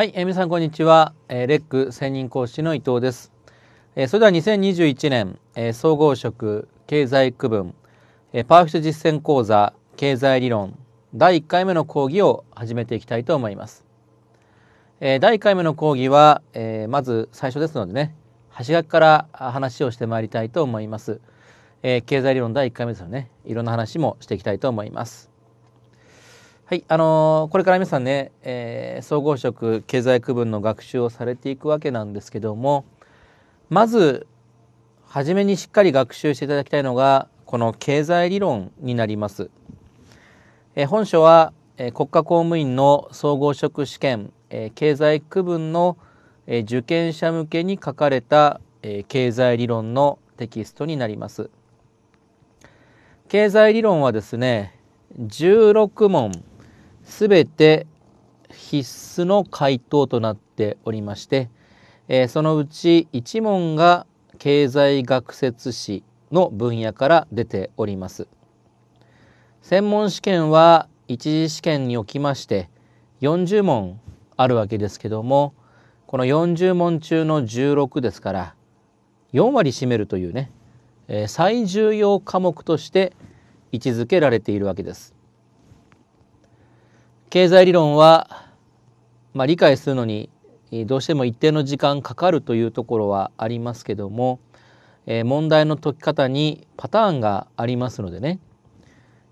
はい、えー、皆さんこんにちは、えー、レック専任講師の伊藤です、えー、それでは2021年、えー、総合職経済区分、えー、パーフェクト実践講座経済理論第1回目の講義を始めていきたいと思います、えー、第1回目の講義は、えー、まず最初ですのでね端学から話をしてまいりたいと思います、えー、経済理論第1回目ですよねいろんな話もしていきたいと思いますはい、あのー、これから皆さんね、えー、総合職経済区分の学習をされていくわけなんですけどもまず初めにしっかり学習していただきたいのがこの経済理論になります。えー、本書は、え国家公務員の総合職試験、え経済区分の、え受験者向けに書かれた、え経済理論のテキストになります。経済理論はですね16問全て必須の回答となっておりまして、えー、そのうち1問が経済学説史の分野から出ております。専門試験は一次試験におきまして40問あるわけですけどもこの40問中の16ですから4割占めるというね、えー、最重要科目として位置づけられているわけです。経済理論は、まあ、理解するのにどうしても一定の時間かかるというところはありますけども、えー、問題の解き方にパターンがありますのでね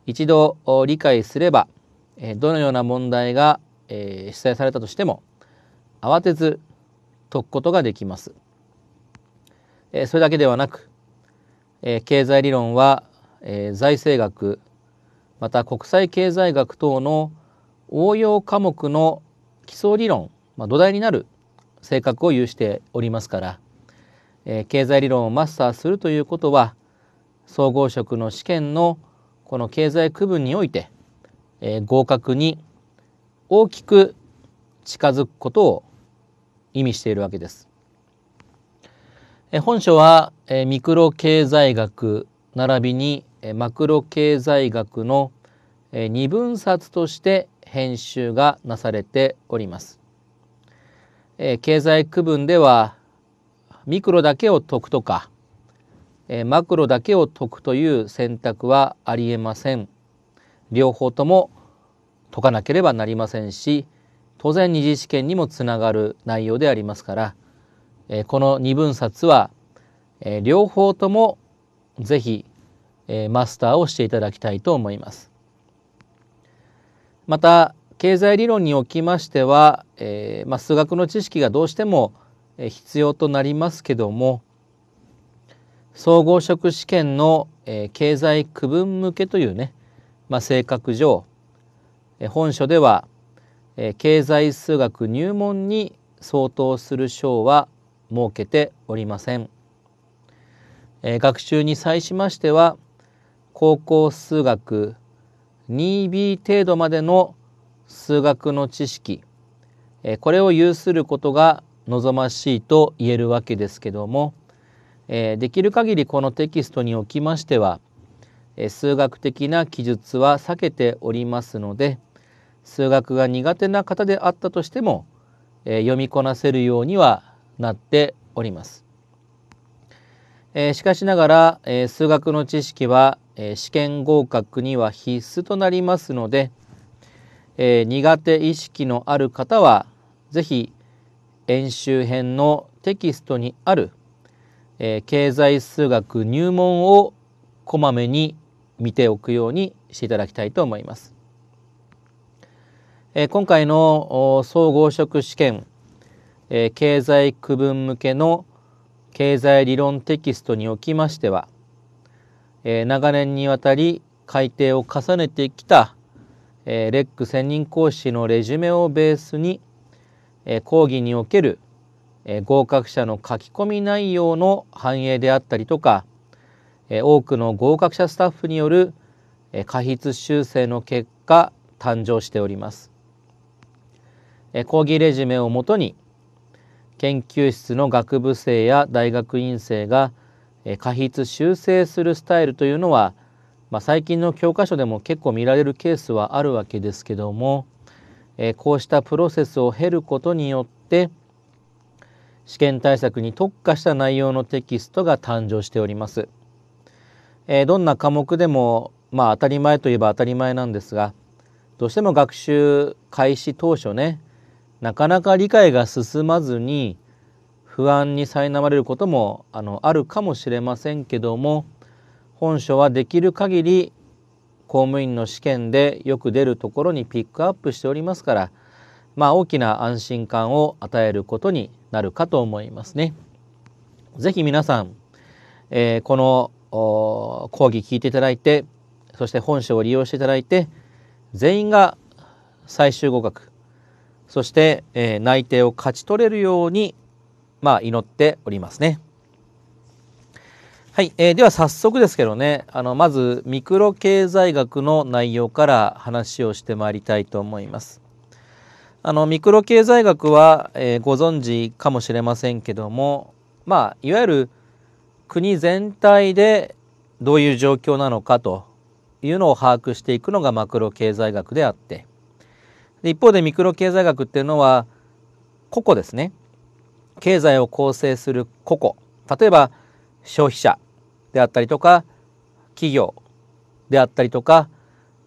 一度理解すれば、えどのような問題が、え出題されたとしても慌てず解くことができます。えそれだけではなく、え経済理論は、え財政学また国際経済学等の応用科目の基礎理論、まあ、土台になる性格を有しておりますから、えー、経済理論をマスターするということは総合職の試験のこの経済区分において、えー、合格に大きく近づくことを意味しているわけです。えー、本書は、えー、ミクロ経済学並びに、えー、マクロ経済学の、えー、二分冊として編集がなされております。えー、経済区分ではミクロだけを解くとか、えー、マクロだけを解くという選択はありえません。両方とも解かなければなりませんし当然二次試験にもつながる内容でありますから、えー、この二分冊は、えー、両方とも是非えマスターをしていただきたいと思います。また経済理論におきましては、えー、まあ、数学の知識がどうしても必要となりますけども総合職試験の、え経済区分向けというね、まあ、性格上、え本書では、え経済数学入門に相当する賞は設けておりません、え学習に際しましては高校数学 2b 程度までの数学の知識これを有することが望ましいと言えるわけですけどもできる限りこのテキストにおきましては数学的な記述は避けておりますので数学が苦手な方であったとしても読みこなせるようにはなっております。えー、しかしながら、えー、数学の知識は、えー、試験合格には必須となりますので、え苦手意識のある方は是非演習編のテキストにある、え経済数学入門をこまめに見ておくようにしていただきたいと思います。え今回の総合職試験、え経済区分向けの経済理論テキストにおきましては、えー、長年にわたり改定を重ねてきた、えー、レック専任講師のレジュメをベースに、えー、講義における、えー、合格者の書き込み内容の反映であったりとか、えー、多くの合格者スタッフによる、えー、過筆修正の結果誕生しております。講義レジュメをもとに研究室の学部生や大学院生が過筆修正するスタイルというのは、まあ、最近の教科書でも結構見られるケースはあるわけですけども、えこうしたプロセスを経ることによって試験対策に特化した内容のテキストが誕生しております。えどんな科目でも、まあ、当たり前といえば当たり前なんですがどうしても学習開始当初ねなかなか理解が進まずに不安に苛まれることもあのあるかもしれませんけども本書はできる限り公務員の試験でよく出るところにピックアップしておりますから、まあ、大きな安心感を与えることになるかと思いますね。ぜひ皆さん、えー、この講義聞いていただいてそして本書を利用していただいて全員が最終合格そして、えー、内定を勝ち取れるように、まあ、祈っておりますね。はい、えー、では早速ですけどねあのまずミクロ経済学の内容から話をしてまいりたいと思います。あのミクロ経済学は、えー、ご存知かもしれませんけども、まあ、いわゆる国全体でどういう状況なのかというのを把握していくのがマクロ経済学であってで一方でミクロ経済学っていうのは個々ですね経済を構成する個々例えば消費者であったりとか企業であったりとか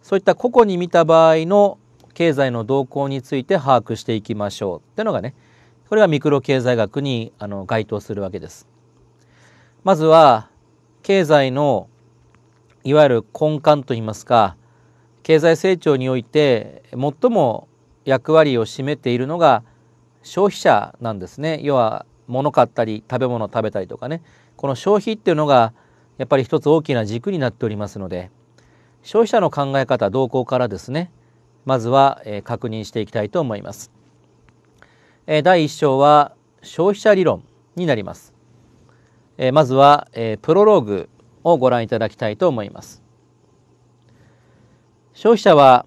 そういった個々に見た場合の経済の動向について把握していきましょうっていうのがねこれがミクロ経済学にあの該当するわけです。まずは経済のいわゆる根幹といいますか経済成長において最も役割を占めているのが消費者なんですね要は物買ったり食べ物食べたりとかねこの消費っていうのがやっぱり一つ大きな軸になっておりますので消費者の考え方動向からですねまずは、え確認していきたいと思います、え第1章は消費者理論になります、えまずは、えプロローグをご覧いただきたいと思います消費者は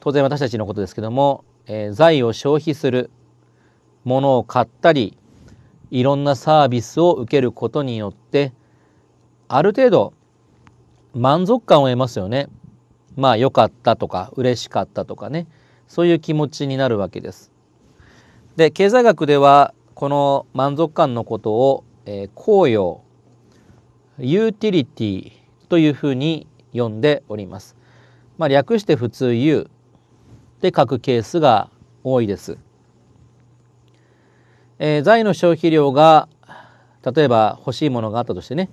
当然私たちのことですけども、えー、財を消費するものを買ったりいろんなサービスを受けることによってある程度満足感を得ますよね。まあ良かったとか嬉しかったとかねそういう気持ちになるわけです。で経済学ではこの満足感のことを、えー、公用ユーティリティというふうに呼んでおります。まあ、略して普通 U で書くケースが多いです。えー、財の消費量が例えば欲しいものがあったとしてね、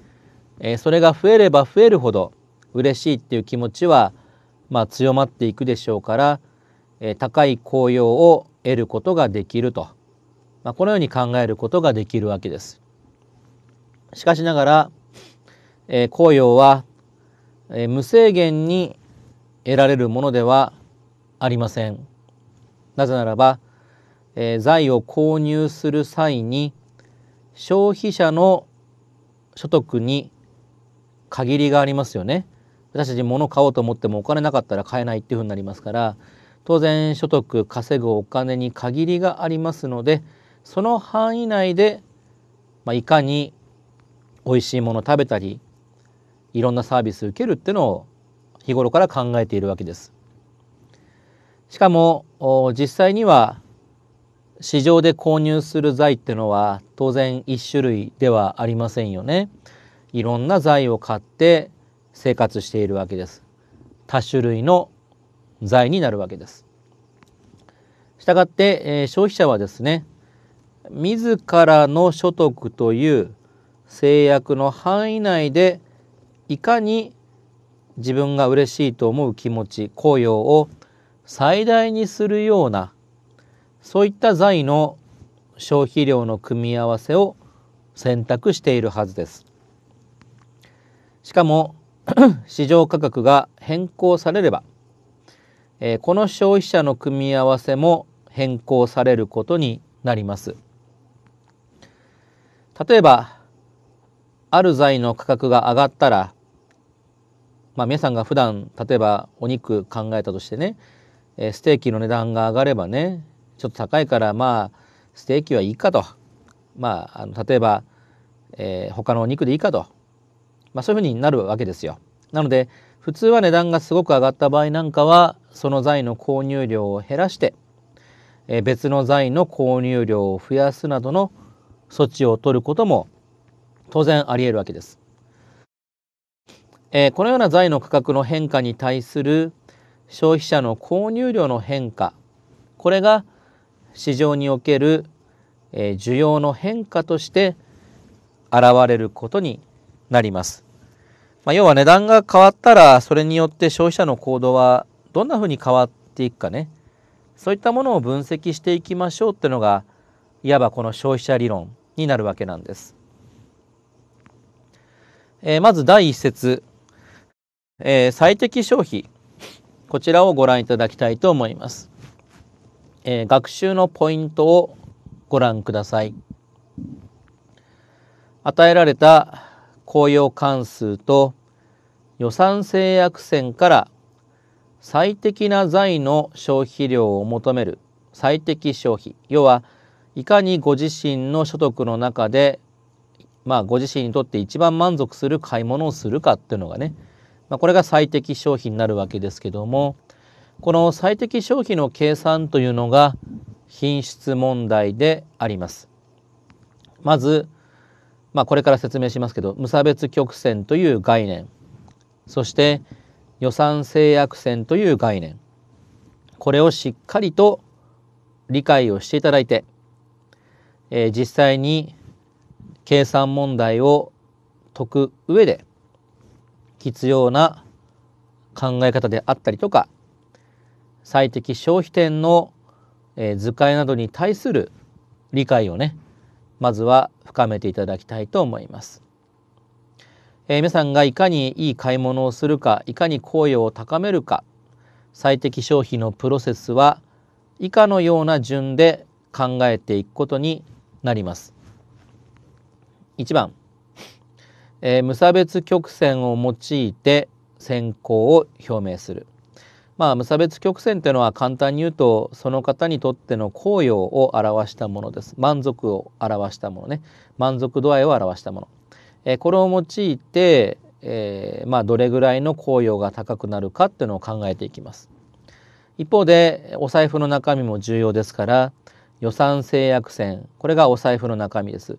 えー、それが増えれば増えるほど嬉しいっていう気持ちは、まあ、強まっていくでしょうから、えー、高い効用を得ることができると、まあ、このように考えることができるわけです。しかしながら、えー、紅は、えー、無制限に得られるものではありません。なぜならば、えー、財を購入する際に消費者の所得に限りがありますよね。私たち物を買おうと思ってもお金なかったら買えないっていうふうになりますから当然所得稼ぐお金に限りがありますのでその範囲内で、まあ、いかに美味しいもの食べたりいろんなサービスを受けるっていうのを日頃から考えているわけです。しかも実際には市場で購入する財ってのは当然一種類ではありませんよね。いろんな財を買って生活しているわけです。多種類の財になるわけです。したがって、えー、消費者はですね自らの所得という制約の範囲内でいかに自分が嬉しいと思う気持ち高揚を最大にするようなそういった財の消費量の組み合わせを選択しているはずです。しかも 市場価格が変更されれば、えー、この消費者の組み合わせも変更されることになります。例えばある財の価格が上がったらまあ、皆さんが普段例えばお肉考えたとしてね、えステーキの値段が上がればねちょっと高いからまあステーキはいいかと、まあ、あの例えば、えー、他のお肉でいいかと、まあ、そういうふうになるわけですよ。なので普通は値段がすごく上がった場合なんかはその材の購入量を減らして、えー、別の材の購入量を増やすなどの措置を取ることも当然ありえるわけです。えこのような財の価格の変化に対する消費者の購入量の変化これが市場における、え需要の変化として現れることになります、まあ、要は値段が変わったらそれによって消費者の行動はどんなふうに変わっていくかねそういったものを分析していきましょうっていうのがいわばこの消費者理論になるわけなんです、えー、まず第一節えー、最適消費こちらをご覧いただきたいと思います、えー、学習のポイントをご覧ください与えられた公用関数と予算制約線から最適な財の消費量を求める最適消費要はいかにご自身の所得の中でまあご自身にとって一番満足する買い物をするかっていうのがねまあ、これが最適消費になるわけですけどもこの最適消費の計算というのが品質問題であります。まず、まあ、これから説明しますけど無差別曲線という概念そして予算制約線という概念これをしっかりと理解をしていただいて、えー、実際に計算問題を解く上で必要な考え方であったりとか最適消費点の図解などに対する理解をねまずは深めていただきたいと思います。えー、皆さんがいかにいい買い物をするかいかに効用を高めるか最適消費のプロセスは以下のような順で考えていくことになります。1番えー、無差別曲線を用いて選考を表明する。まあ、無差別曲線というのは簡単に言うとその方にとっての高揚を表したものです満足を表したものね満足度合いを表したもの、えこれを用いて、えー、まあ、どれぐらいの高揚が高くなるかっていうのを考えていきます一方でお財布の中身も重要ですから予算制約線これがお財布の中身です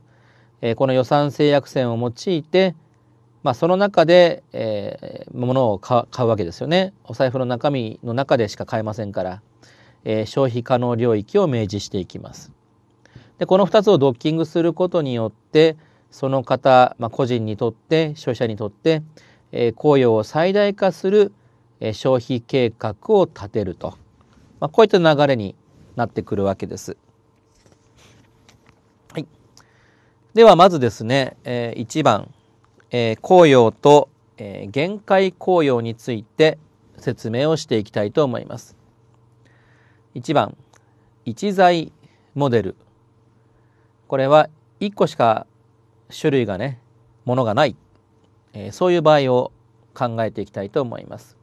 えこの予算制約線を用いて、まあ、その中で、えー、物を買うわけですよねお財布の中身の中でしか買えませんから、えー、消費可能領域を明示していきますでこの2つをドッキングすることによってその方、まあ、個人にとって消費者にとって、えー、雇用を最大化する、え消費計画を立てると、まあ、こういった流れになってくるわけです。ではまずですね、えー、1番、えー、紅葉と、えー、限界紅葉について説明をしていきたいと思います。1番、一材モデル。これは1個しか種類がね、ものがない、えー、そういう場合を考えていきたいと思います。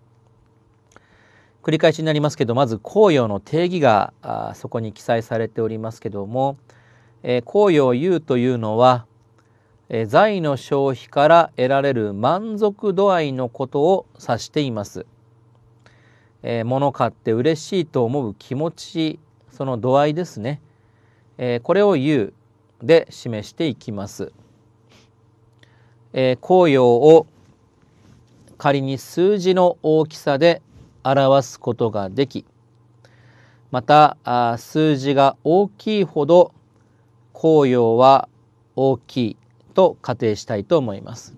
繰り返しになりますけど、まず紅葉の定義があそこに記載されておりますけども、えー、公用優というのは、え財の消費から得られる満足度合いのことを指しています。えー、物買って嬉しいと思う気持ちその度合いですね、えこれを優で示していきます。えー、公用を仮に数字の大きさで表すことができまた数字が大きいほど効用は大きいと仮定したいと思います。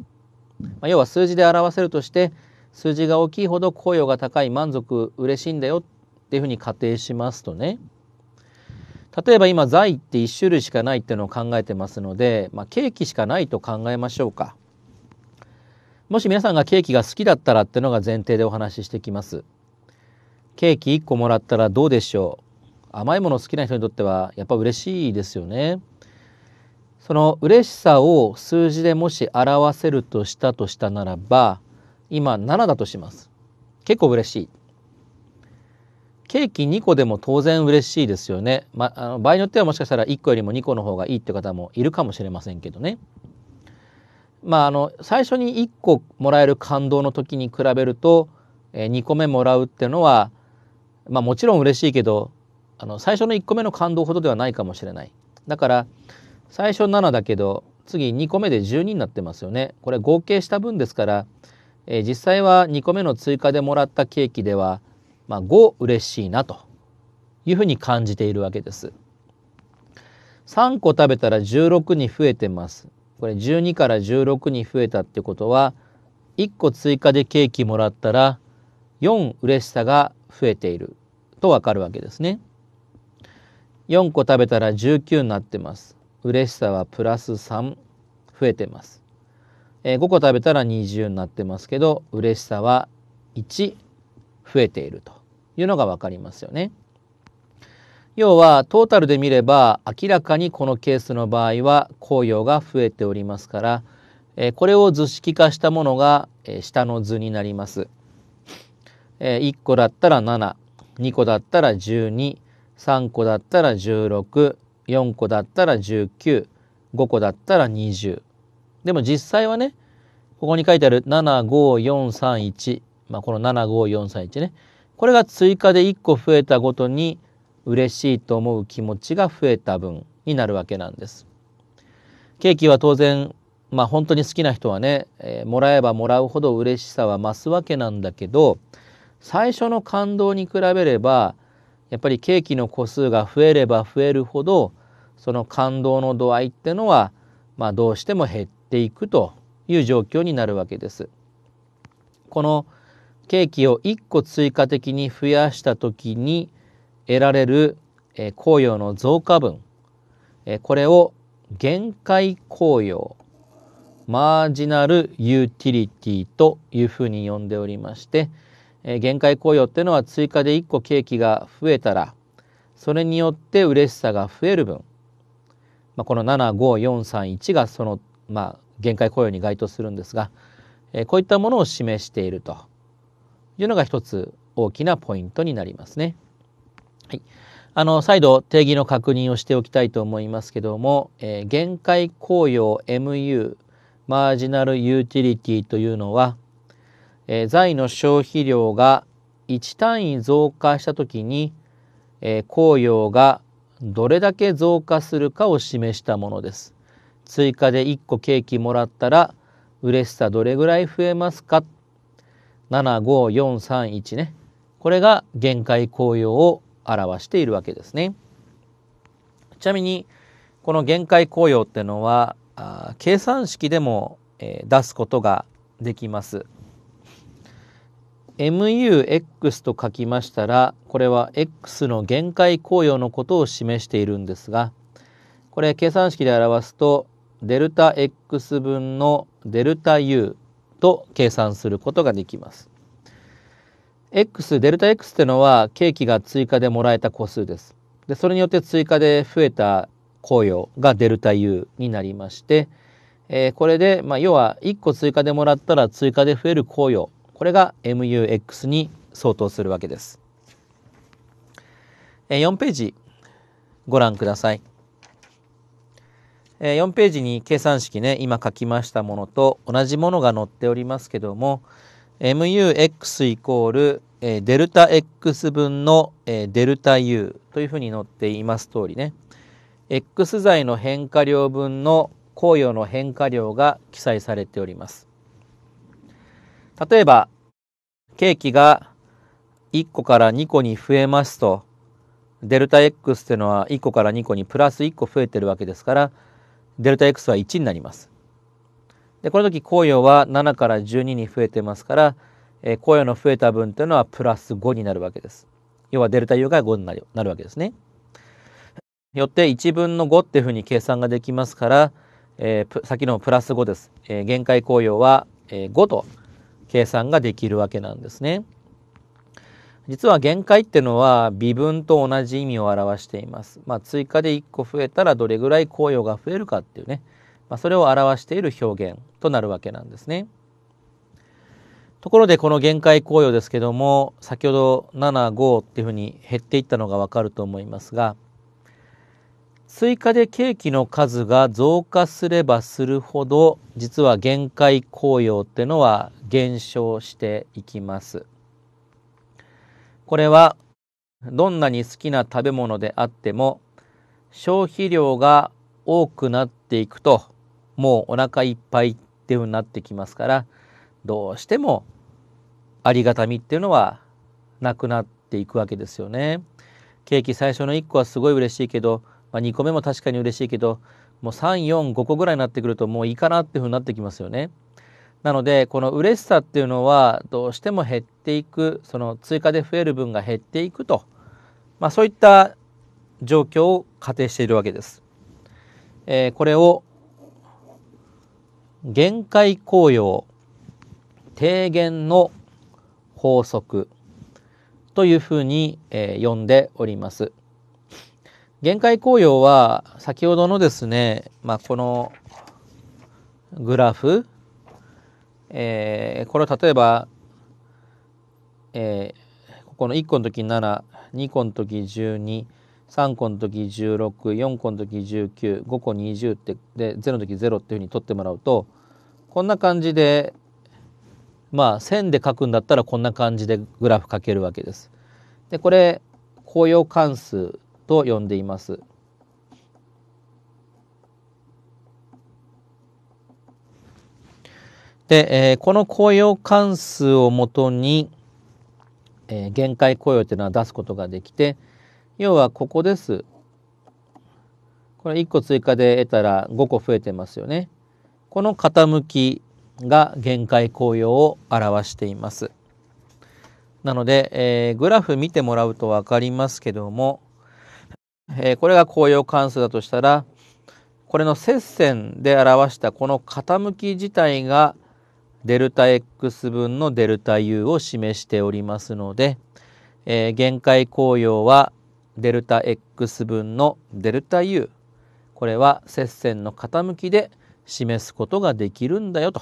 まあ、要は数字で表せるとして数字が大きいほど効用が高い満足嬉しいんだよっていうふうに仮定しますとね例えば今財って1種類しかないっていうのを考えてますので、まあ、ケーキしかないと考えましょうかもし皆さんがケーキが好きだったらっていうのが前提でお話ししてきますケーキ1個もらったらどうでしょう甘いもの好きな人にとってはやっぱ嬉しいですよね。その嬉しさを数字でもし表せるとしたとしたならば今7だとします。結構嬉しい。ケーキ2個でも当然嬉しいですよね。まああの場合によってはもしかしたら1個よりも2個の方がいいって方もいるかもしれませんけどね。まああの最初に1個もらえる感動の時に比べると、え2個目もらうっていうのは、まあ、もちろん嬉しいけどあの最初の1個目の感動ほどではないかもしれないだから最初7だけど次2個目で12になってますよねこれ合計した分ですから、えー、実際は2個目の追加でもらったケーキでは、まあ、5嬉しいなというふうに感じているわけです3個食べたら16に増えてますこれ12から16に増えたってことは1個追加でケーキもらったら4嬉しさが増えているとわかるわけですね。4個食べたら19になってます嬉しさはプラス3増えてます、え5個食べたら20になってますけど嬉しさは1増えているというのが分かりますよね要はトータルで見れば明らかにこのケースの場合は紅葉が増えておりますから、えこれを図式化したものが、え下の図になります、え1個だったら72個だったら12 3個だったら164個だったら195個だったら20でも実際はねここに書いてある75431、まあ、この75431ねこれが追加で1個増えたごとに嬉しいと思う気持ちが増えた分になるわけなんです。ケーキは当然まあ本当に好きな人はね、えー、もらえばもらうほど嬉しさは増すわけなんだけど最初の感動に比べればやっぱりケーキの個数が増えれば増えるほどその感動の度合いってのは、まあ、どうしても減っていくという状況になるわけです。このケーキを1個追加的に増やした時に得られる紅葉の増加分これを限界紅葉マージナルユーティリティというふうに呼んでおりましてえ限界雇用っていうのは追加で1個ケーキが増えたらそれによって嬉しさが増える分、まあ、この75431がその、まあ、限界雇用に該当するんですが、えこういったものを示しているというのが一つ大きなポイントになりますね。はい、あの再度定義の確認をしておきたいと思いますけども、えー、限界雇用 MU マージナルユーティリティというのは、えー、財の消費量が1単位増加した時に、えー、公用がどれだけ増加するかを示したものです。追加で1個ケーキもらったら嬉しさどれぐらい増えますか75431ねこれが限界公用を表しているわけですね。ちなみにこの限界公用ってのは計算式でも、え出すことができます。MUX と書きましたらこれは X の限界公用のことを示しているんですがこれ計算式で表すとデルタ X 分のデルタ U と計算することができます。X デルタ X ってのは景気が追加でもらえた個数です。でそれによって追加で増えた公用がデルタ U になりまして、えー、これで、まあ、要は1個追加でもらったら追加で増える公用これが MUX に相当するわけです。4ページご覧ください。4ページに計算式ね今書きましたものと同じものが載っておりますけども MUX イコールデルタ X 分のデルタ U というふうに載っています通りね X 材の変化量分の公用の変化量が記載されております。例えば、ケーキが1個から2個に増えますと、デルタ X っていうのは1個から2個にプラス1個増えてるわけですから、デルタ X は1になります。で、この時紅葉は7から12に増えてますから、えー、紅葉の増えた分というのはプラス5になるわけです。要はデルタ U が5になるなるわけですね。よって1分の5っていうふうに計算ができますから、えー、先のプラス5です。えー、限界紅葉は、えー、5と計算ができるわけなんですね。実は限界っていうのは微分と同じ意味を表しています。まあ、追加で1個増えたらどれぐらい効用が増えるかっていうね、まあ、それを表している表現となるわけなんですね。ところでこの限界効用ですけども先ほど75っていうふうに減っていったのがわかると思いますが追加でケーキの数が増加すればするほど実は限界紅葉ってのは減少していきます。これはどんなに好きな食べ物であっても消費量が多くなっていくともうお腹いっぱいっていうふうになってきますからどうしてもありがたみっていうのはなくなっていくわけですよね。ケーキ最初の1個はすごい嬉しいけどまあ、2個目も確かに嬉しいけどもう345個ぐらいになってくるともういいかなっていうふうになってきますよね。なのでこの嬉しさっていうのはどうしても減っていくその追加で増える分が減っていくと、まあ、そういった状況を仮定しているわけです。えー、これを限界効用低減の法則というふうに、えー、呼んでおります。限界紅葉は先ほどのですね、まあ、このグラフ、えー、これを例えば、えー、ここの1個の時7、2個の時12、3個の時16、4個の時19、5個20ってで0の時0っていうふうに取ってもらうとこんな感じでまあ線で書くんだったらこんな感じでグラフ書けるわけです。でこれ紅葉関数と呼んでいます。で、えー、この雇用関数をもとに、えー、限界雇用というのは出すことができて要はここです。これ1個追加で得たら5個増えてますよね。この傾きが限界紅用を表しています。なので、えー、グラフ見てもらうと分かりますけどもえー、これが公用関数だとしたらこれの接線で表したこの傾き自体がデルタ x 分のデルタ u を示しておりますので、えー、限界公用はデルタ x 分のデルタ u これは接線の傾きで示すことができるんだよと、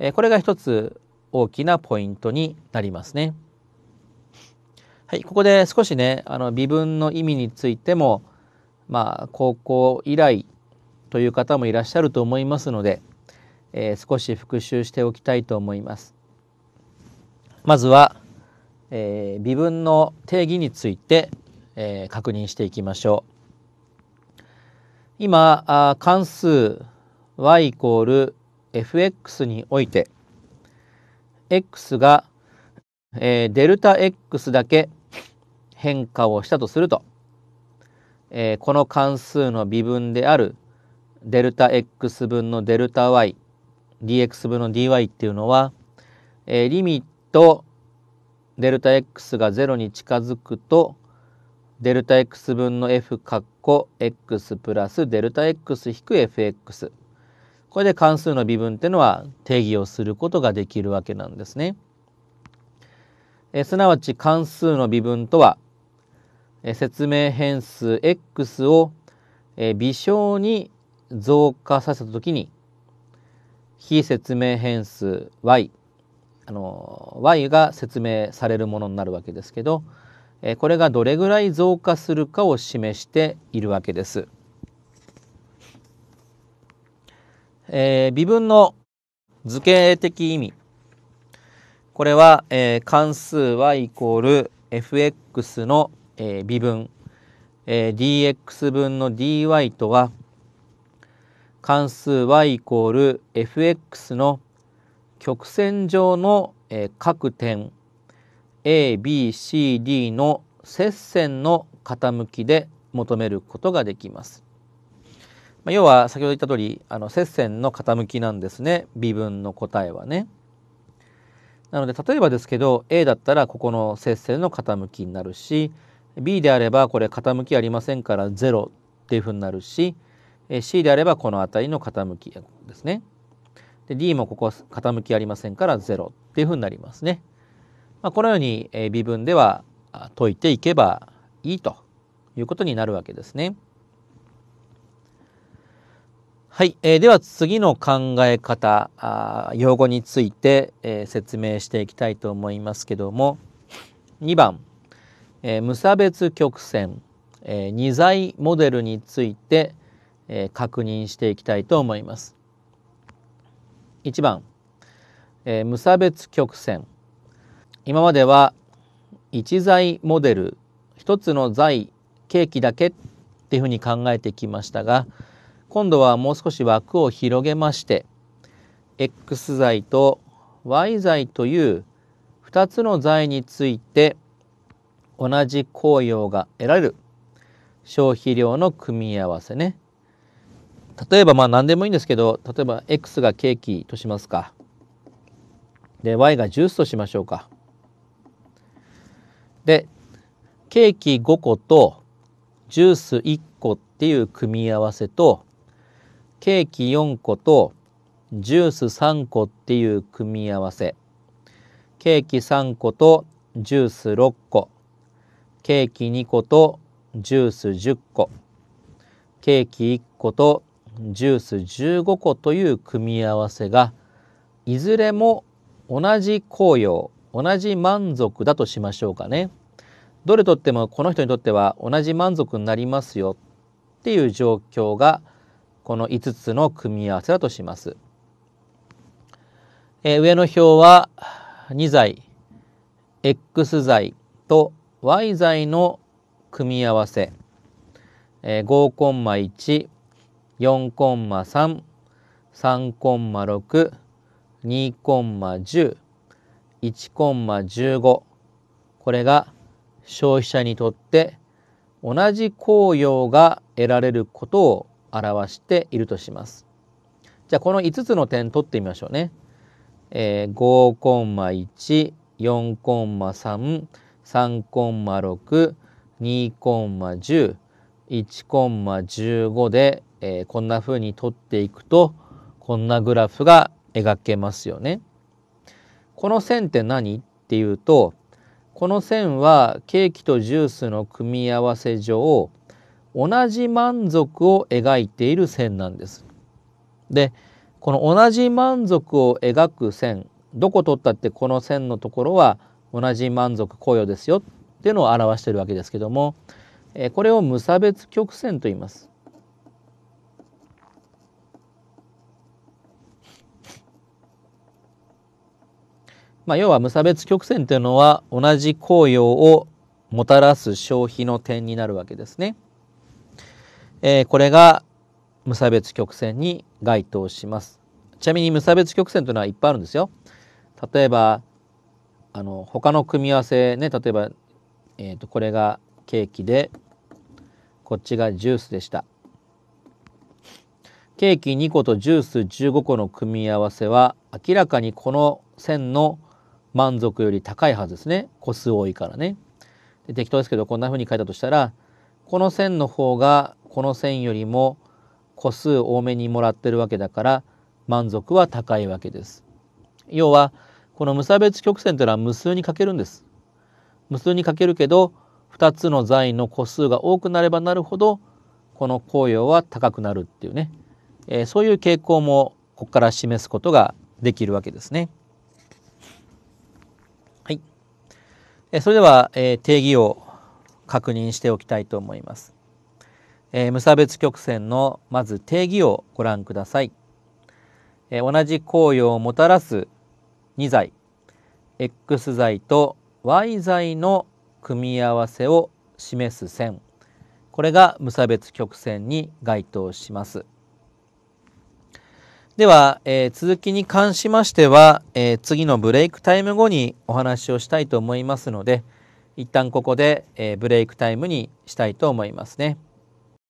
えー、これが一つ大きなポイントになりますね。はい、ここで少しねあの微分の意味についても、まあ、高校以来という方もいらっしゃると思いますので、えー、少し復習しておきたいと思います。まずは、えー、微分の定義について、えー、確認していきましょう。今あ関数 y イコール fx において x がえー、デルタ x だけ変化をしたとすると、えー、この関数の微分であるデルタ x 分のデルタ y dx 分の dy っていうのは、えー、リミットデルタ x が0に近づくとデルタ x 分の f かっこ x プラスデルタ x 引く fx これで関数の微分っていうのは定義をすることができるわけなんですね。えー、すなわち関数の微分とは説明変数 x を微小に増加させた時に非説明変数 y あの y が説明されるものになるわけですけどこれがどれぐらい増加するかを示しているわけです。えー、微分の図形的意味これは、えー、関数 y イコール fx の「えー、微分、えー、dx 分の dy とは関数 y イコール fx の曲線上の、えー、各点 abcd の接線の傾きで求めることができます。まあ、要は先ほど言った通りあの接線の傾きなんですね微分の答えはね。なので例えばですけど A だったらここの接線の傾きになるし B であればこれ傾きありませんから0っていうふうになるし C であればこの辺りの傾きですね。で D もここ傾きありませんから0っていうふうになりますね。まあ、このように微分では解いていけばいいということになるわけですね。はい、えー、では次の考え方あ用語について、えー、説明していきたいと思いますけども2番「えー、無差別曲線、えー、二剤モデルについて、えー、確認していきたいと思います。1番、えー、無差別曲線今までは1材モデル1つの材ケーキだけっていうふうに考えてきましたが今度はもう少し枠を広げまして X 材と Y 材という2つの材について同じ効用が得られる消費量の組み合わせね例えばまあ何でもいいんですけど例えば X がケーキとしますかで Y がジュースとしましょうかでケーキ5個とジュース1個っていう組み合わせとケーキ4個とジュース3個っていう組み合わせケーキ3個とジュース6個ケーキ2個とジュース10個ケーキ1個とジュース15個という組み合わせがいずれも同じ効用同じ満足だとしましょうかね。どれとってもこの人にとっては同じ満足になりますよっていう状況がこの5つの組み合わせだとします。え上の表は2剤 X 剤と Y 剤の組み合わせ、えー、5コンマ1、4コンマ3、3コンマ6、2コンマ10、1コンマ15これが消費者にとって同じ効用が得られることを表しているとします。じゃあこの5つの点取ってみましょうね。えー、5コンマ1、4コンマ3、3コンマ6、2コンマ10、1コンマ15で、えー、こんな風に取っていくと、こんなグラフが描けますよね。この線って何っていうと、この線はケーキとジュースの組み合わせ上、同じ満足を描いている線なんです。で、この同じ満足を描く線、どこ取ったってこの線のところは同じ満足雇用ですよっていうのを表しているわけですけどもこれを無差別曲線と言います。まあ、要は無差別曲線というのは同じ効用をもたらす消費の点になるわけですね。えー、これが無差別曲線に該当します。ちなみに無差別曲線というのはいっぱいあるんですよ。例えばあの他の組み合わせね例えば、えーと、とこれがケーキでこっちがジュースでしたケーキ2個とジュース15個の組み合わせは明らかにこの線の満足より高いはずですね個数多いからねで適当ですけどこんな風に書いたとしたらこの線の方がこの線よりも個数多めにもらってるわけだから満足は高いわけです要はこの無差別曲線というのは無数にかけるんです無数にかけるけど2つの在の個数が多くなればなるほどこの紅葉は高くなるっていうね、えー、そういう傾向もここから示すことができるわけですね。はい、えー、それでは、えー、定義を確認しておきたいと思います。え無差別曲線のまず定義をご覧ください。え同じ紅葉をもたらす2剤 X 剤と Y 剤の組み合わせを示す線これが無差別曲線に該当します。では、えー、続きに関しましては、えー、次のブレイクタイム後にお話をしたいと思いますので一旦ここで、えー、ブレイクタイムにしたいと思いますね。